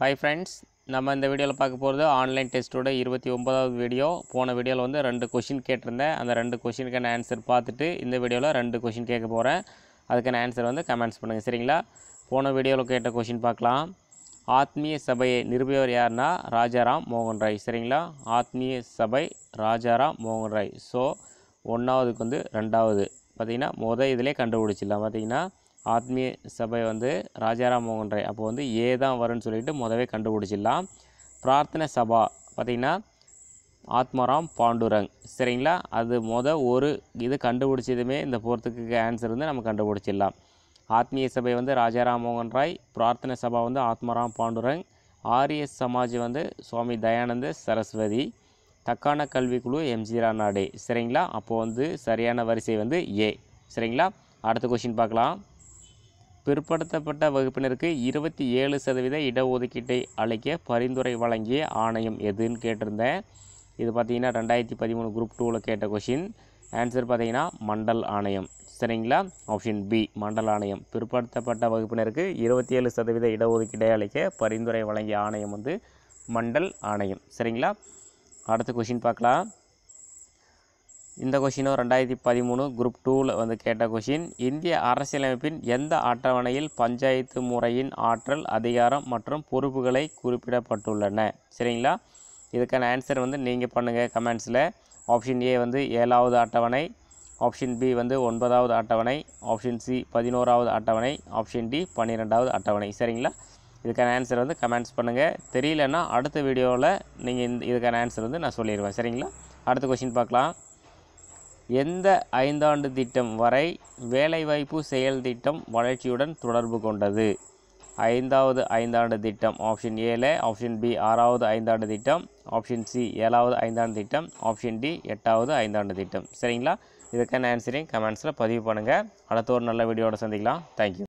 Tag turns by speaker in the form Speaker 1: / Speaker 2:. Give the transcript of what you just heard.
Speaker 1: hi friends நம்ம இந்த வீடியோவில் பார்க்க போகிறது ஆன்லைன் டெஸ்ட்டோட இருபத்தி ஒன்பதாவது வீடியோ போன வீடியோவில் வந்து ரெண்டு கொஷின் கேட்டிருந்தேன் அந்த ரெண்டு கொஷினுக்கான ஆன்சர் பார்த்துட்டு இந்த வீடியோவில் ரெண்டு கொஷின் கேட்க போகிறேன் அதுக்கான ஆன்சர் வந்து கமெண்ட்ஸ் பண்ணுங்கள் சரிங்களா போன வீடியோவில் கேட்ட கொஷின் பார்க்கலாம் ஆத்மீய சபையை நிறுவியவர் யாருன்னா ராஜாராம் மோகன் ராய் சரிங்களா ஆத்மீய சபை ராஜாராம் மோகன் ராய் ஸோ ஒன்றாவதுக்கு வந்து ரெண்டாவது பார்த்திங்கன்னா மொதல் இதிலே கண்டுபிடிச்சிடலாம் பார்த்திங்கன்னா ஆத்மீய சபை வந்து ராஜாராம் மோகன் ராய் அப்போ வந்து ஏ தான் வரும்னு சொல்லிட்டு முதவே கண்டுபிடிச்சிடலாம் பிரார்த்தனை சபா பார்த்திங்கன்னா ஆத்மாராம் பாண்டுரங் சரிங்களா அது முத ஒரு இது கண்டுபிடிச்சதுமே இந்த போகிறதுக்கு ஆன்சர் வந்து நம்ம கண்டுபிடிச்சிடலாம் ஆத்மீய சபை வந்து ராஜாராம் மோகன் ராய் பிரார்த்தனை சபா வந்து ஆத்மாராம் பாண்டுரங் ஆரிய சமாஜ் வந்து சுவாமி தயானந்த சரஸ்வதி தக்கான கல்விக்குழு எம்ஜி ராநாடே சரிங்களா அப்போது வந்து சரியான வரிசை வந்து ஏ சரிங்களா அடுத்த கொஷின் பார்க்கலாம் பிற்படுத்தப்பட்ட வகுப்பினருக்கு இருபத்தி ஏழு சதவீத இடஒதுக்கீட்டை அளிக்க பரிந்துரை வழங்கிய ஆணையம் எதுன்னு கேட்டிருந்தேன் இது பார்த்தீங்கன்னா ரெண்டாயிரத்தி பதிமூணு குரூப் டூவில் கேட்ட கொஷின் ஆன்சர் பார்த்திங்கன்னா மண்டல் ஆணையம் சரிங்களா ஆப்ஷன் பி மண்டல் ஆணையம் பிற்படுத்தப்பட்ட வகுப்பினருக்கு இருபத்தி ஏழு சதவீத இடஒதுக்கீட்டை அளிக்க பரிந்துரை வழங்கிய ஆணையம் வந்து மண்டல் ஆணையம் சரிங்களா அடுத்த கொஷின் பார்க்கலாம் இந்த கொஷினும் ரெண்டாயிரத்தி பதிமூணு குரூப் டூவில் வந்து கேட்ட கொஷின் இந்திய அரசியலமைப்பின் எந்த அட்டவணையில் பஞ்சாயத்து முறையின் ஆற்றல் அதிகாரம் மற்றும் பொறுப்புகளை குறிப்பிடப்பட்டுள்ளன சரிங்களா இதுக்கான ஆன்சர் வந்து நீங்கள் பண்ணுங்கள் கமெண்ட்ஸில் ஆப்ஷன் ஏ வந்து ஏழாவது அட்டவணை ஆப்ஷன் பி வந்து ஒன்பதாவது அட்டவணை ஆப்ஷன் சி பதினோராவது அட்டவணை ஆப்ஷன் டி பன்னிரெண்டாவது அட்டவணை சரிங்களா இதுக்கான ஆன்சர் வந்து கமெண்ட்ஸ் பண்ணுங்கள் தெரியலன்னா அடுத்த வீடியோவில் நீங்கள் இந்த இதுக்கான ஆன்சர் வந்து நான் சொல்லிடுவேன் சரிங்களா அடுத்த கொஷின் பார்க்கலாம் எந்த ஐந்தாண்டு திட்டம் வரை வேலைவாய்ப்பு செயல் திட்டம் வளர்ச்சியுடன் தொடர்பு கொண்டது ஐந்தாவது ஐந்தாண்டு திட்டம் ஆப்ஷன் ஏழு ஆப்ஷன் பி ஆறாவது ஐந்தாண்டு திட்டம் ஆப்ஷன் சி ஏழாவது ஐந்தாண்டு திட்டம் ஆப்ஷன் டி எட்டாவது ஐந்தாண்டு திட்டம் சரிங்களா இதுக்கான ஆன்சரையும் கமெண்ட்ஸில் பதிவு பண்ணுங்கள் அடுத்த ஒரு நல்ல வீடியோட சந்திக்கலாம் தேங்க்யூ